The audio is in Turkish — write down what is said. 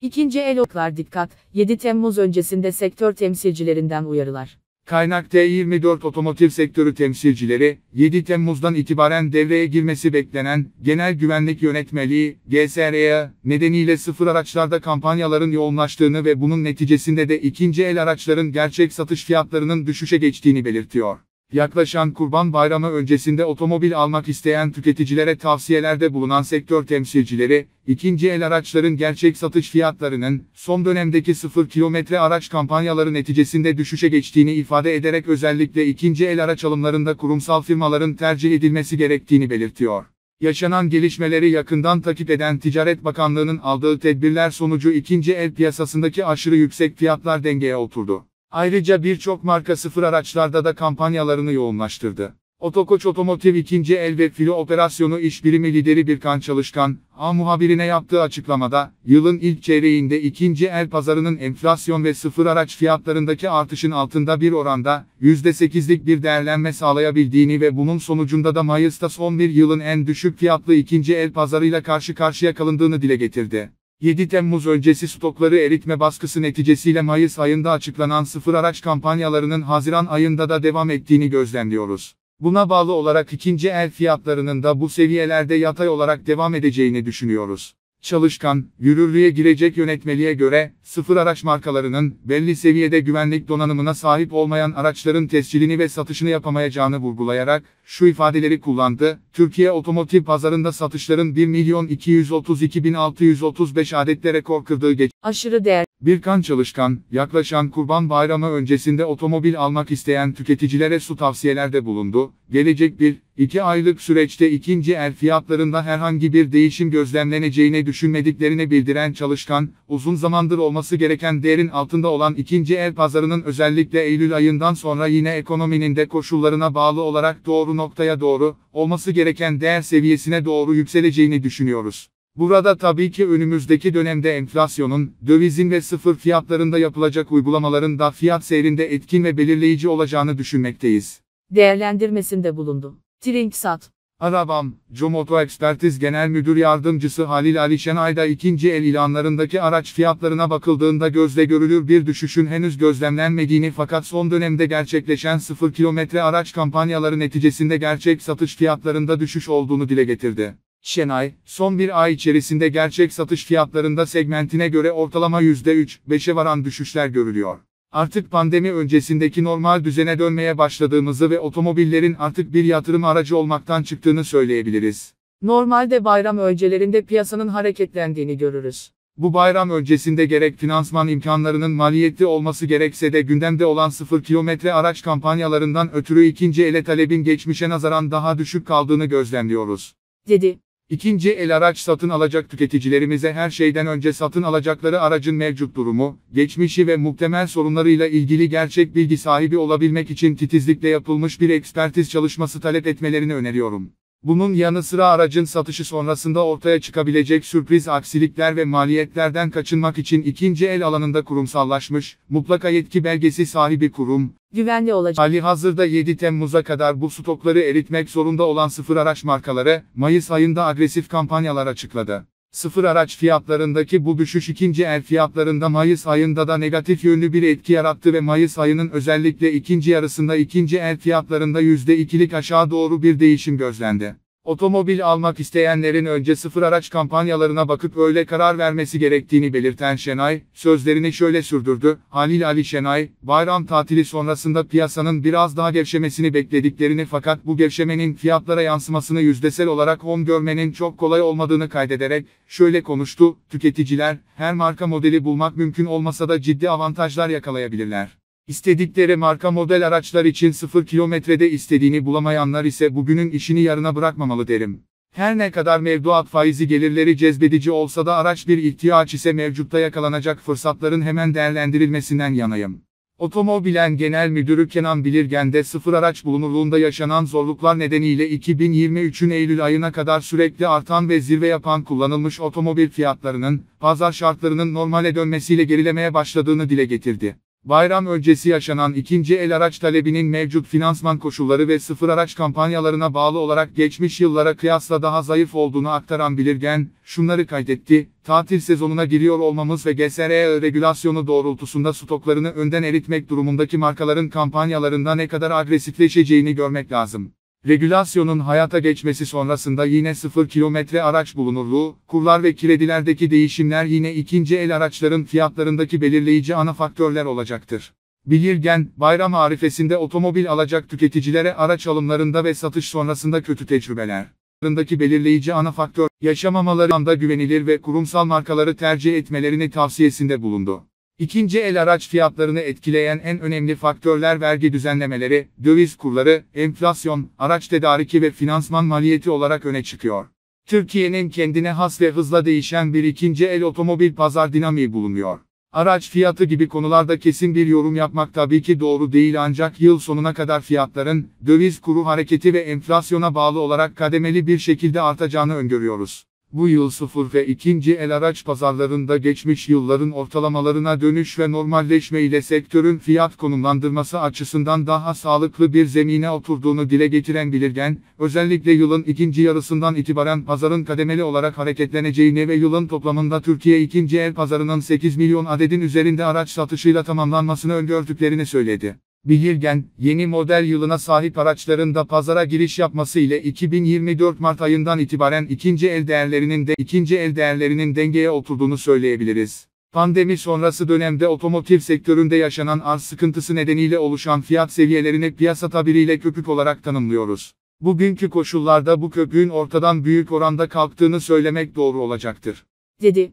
İkinci el oklar dikkat, 7 Temmuz öncesinde sektör temsilcilerinden uyarılar. Kaynak T24 otomotiv sektörü temsilcileri, 7 Temmuz'dan itibaren devreye girmesi beklenen Genel Güvenlik Yönetmeliği, GSR'ye nedeniyle sıfır araçlarda kampanyaların yoğunlaştığını ve bunun neticesinde de ikinci el araçların gerçek satış fiyatlarının düşüşe geçtiğini belirtiyor. Yaklaşan Kurban Bayramı öncesinde otomobil almak isteyen tüketicilere tavsiyelerde bulunan sektör temsilcileri, ikinci el araçların gerçek satış fiyatlarının, son dönemdeki sıfır kilometre araç kampanyaları neticesinde düşüşe geçtiğini ifade ederek özellikle ikinci el araç alımlarında kurumsal firmaların tercih edilmesi gerektiğini belirtiyor. Yaşanan gelişmeleri yakından takip eden Ticaret Bakanlığı'nın aldığı tedbirler sonucu ikinci el piyasasındaki aşırı yüksek fiyatlar dengeye oturdu. Ayrıca birçok marka sıfır araçlarda da kampanyalarını yoğunlaştırdı. Otokoç Otomotiv 2. El ve Filo Operasyonu İş Birimi Lideri Birkan Çalışkan, A muhabirine yaptığı açıklamada, yılın ilk çeyreğinde ikinci el pazarının enflasyon ve sıfır araç fiyatlarındaki artışın altında bir oranda, %8'lik bir değerlenme sağlayabildiğini ve bunun sonucunda da Mayıs'ta son bir yılın en düşük fiyatlı ikinci el pazarıyla karşı karşıya kalındığını dile getirdi. 7 Temmuz öncesi stokları eritme baskısı neticesiyle Mayıs ayında açıklanan sıfır araç kampanyalarının Haziran ayında da devam ettiğini gözlemliyoruz. Buna bağlı olarak ikinci el fiyatlarının da bu seviyelerde yatay olarak devam edeceğini düşünüyoruz çalışkan, yürürlüğe girecek yönetmeliğe göre, sıfır araç markalarının, belli seviyede güvenlik donanımına sahip olmayan araçların tescilini ve satışını yapamayacağını vurgulayarak, şu ifadeleri kullandı, Türkiye otomotiv pazarında satışların 1.232.635 adette rekor kırdığı geç. Aşırı değer bir kan Çalışkan, yaklaşan Kurban Bayramı öncesinde otomobil almak isteyen tüketicilere su tavsiyelerde bulundu. Gelecek bir, iki aylık süreçte ikinci el fiyatlarında herhangi bir değişim gözlemleneceğine düşünmediklerine bildiren Çalışkan, uzun zamandır olması gereken değerin altında olan ikinci el pazarının özellikle Eylül ayından sonra yine ekonominin de koşullarına bağlı olarak doğru noktaya doğru, olması gereken değer seviyesine doğru yükseleceğini düşünüyoruz. Burada tabii ki önümüzdeki dönemde enflasyonun, dövizin ve sıfır fiyatlarında yapılacak uygulamaların da fiyat seyrinde etkin ve belirleyici olacağını düşünmekteyiz. Değerlendirmesinde bulundum. Trinksat. Arabam, Comoto Ekspertiz Genel Müdür Yardımcısı Halil Ali Şenay'da ikinci el ilanlarındaki araç fiyatlarına bakıldığında gözle görülür bir düşüşün henüz gözlemlenmediğini fakat son dönemde gerçekleşen sıfır kilometre araç kampanyaları neticesinde gerçek satış fiyatlarında düşüş olduğunu dile getirdi. Şenay, son bir ay içerisinde gerçek satış fiyatlarında segmentine göre ortalama %3-5'e varan düşüşler görülüyor. Artık pandemi öncesindeki normal düzene dönmeye başladığımızı ve otomobillerin artık bir yatırım aracı olmaktan çıktığını söyleyebiliriz. Normalde bayram öncelerinde piyasanın hareketlendiğini görürüz. Bu bayram öncesinde gerek finansman imkanlarının maliyetli olması gerekse de gündemde olan sıfır kilometre araç kampanyalarından ötürü ikinci ele talebin geçmişe nazaran daha düşük kaldığını gözlemliyoruz. Dedi. İkinci el araç satın alacak tüketicilerimize her şeyden önce satın alacakları aracın mevcut durumu, geçmişi ve muhtemel sorunlarıyla ilgili gerçek bilgi sahibi olabilmek için titizlikle yapılmış bir ekspertiz çalışması talep etmelerini öneriyorum. Bunun yanı sıra aracın satışı sonrasında ortaya çıkabilecek sürpriz aksilikler ve maliyetlerden kaçınmak için ikinci el alanında kurumsallaşmış, mutlaka yetki belgesi sahibi kurum, güvenli olacak. Hali hazırda 7 Temmuz'a kadar bu stokları eritmek zorunda olan sıfır araç markaları, Mayıs ayında agresif kampanyalar açıkladı. Sıfır araç fiyatlarındaki bu düşüş ikinci el fiyatlarında Mayıs ayında da negatif yönlü bir etki yarattı ve Mayıs ayının özellikle ikinci yarısında ikinci el fiyatlarında %2'lik aşağı doğru bir değişim gözlendi. Otomobil almak isteyenlerin önce sıfır araç kampanyalarına bakıp öyle karar vermesi gerektiğini belirten Şenay, sözlerini şöyle sürdürdü. Halil Ali Şenay, bayram tatili sonrasında piyasanın biraz daha gevşemesini beklediklerini fakat bu gevşemenin fiyatlara yansımasını yüzdesel olarak on görmenin çok kolay olmadığını kaydederek şöyle konuştu. Tüketiciler her marka modeli bulmak mümkün olmasa da ciddi avantajlar yakalayabilirler. İstedikleri marka model araçlar için 0 kilometrede istediğini bulamayanlar ise bugünün işini yarına bırakmamalı derim. Her ne kadar mevduat faizi gelirleri cezbedici olsa da araç bir ihtiyaç ise mevcutta yakalanacak fırsatların hemen değerlendirilmesinden yanayım. Otomobilen Genel Müdürü Kenan Bilirgen'de sıfır araç bulunurluğunda yaşanan zorluklar nedeniyle 2023'ün Eylül ayına kadar sürekli artan ve zirve yapan kullanılmış otomobil fiyatlarının, pazar şartlarının normale dönmesiyle gerilemeye başladığını dile getirdi. Bayram öncesi yaşanan ikinci el araç talebinin mevcut finansman koşulları ve sıfır araç kampanyalarına bağlı olarak geçmiş yıllara kıyasla daha zayıf olduğunu aktaran Bilirgen, şunları kaydetti, tatil sezonuna giriyor olmamız ve GSRE regülasyonu doğrultusunda stoklarını önden eritmek durumundaki markaların kampanyalarında ne kadar agresifleşeceğini görmek lazım. Regülasyonun hayata geçmesi sonrasında yine 0 kilometre araç bulunurluğu, kurlar ve kredilerdeki değişimler yine ikinci el araçların fiyatlarındaki belirleyici ana faktörler olacaktır. Bilirgen, bayram arifesinde otomobil alacak tüketicilere araç alımlarında ve satış sonrasında kötü tecrübeler belirleyici ana faktör, yaşamamaları anda güvenilir ve kurumsal markaları tercih etmelerini tavsiyesinde bulundu. İkinci el araç fiyatlarını etkileyen en önemli faktörler vergi düzenlemeleri, döviz kurları, enflasyon, araç tedariki ve finansman maliyeti olarak öne çıkıyor. Türkiye'nin kendine has ve hızla değişen bir ikinci el otomobil pazar dinamiği bulunuyor. Araç fiyatı gibi konularda kesin bir yorum yapmak tabii ki doğru değil ancak yıl sonuna kadar fiyatların döviz kuru hareketi ve enflasyona bağlı olarak kademeli bir şekilde artacağını öngörüyoruz. Bu yıl sıfır ve ikinci el araç pazarlarında geçmiş yılların ortalamalarına dönüş ve normalleşme ile sektörün fiyat konumlandırması açısından daha sağlıklı bir zemine oturduğunu dile getiren bilirgen, özellikle yılın ikinci yarısından itibaren pazarın kademeli olarak hareketleneceğini ve yılın toplamında Türkiye ikinci el pazarının 8 milyon adedin üzerinde araç satışıyla tamamlanmasını öngördüklerini söyledi. Bihirgen, yeni model yılına sahip araçların da pazara giriş yapması ile 2024 Mart ayından itibaren ikinci el değerlerinin de ikinci el değerlerinin dengeye oturduğunu söyleyebiliriz. Pandemi sonrası dönemde otomotiv sektöründe yaşanan arz sıkıntısı nedeniyle oluşan fiyat seviyelerini piyasa tabiriyle köpük olarak tanımlıyoruz. Bugünkü koşullarda bu köpüğün ortadan büyük oranda kalktığını söylemek doğru olacaktır. dedi.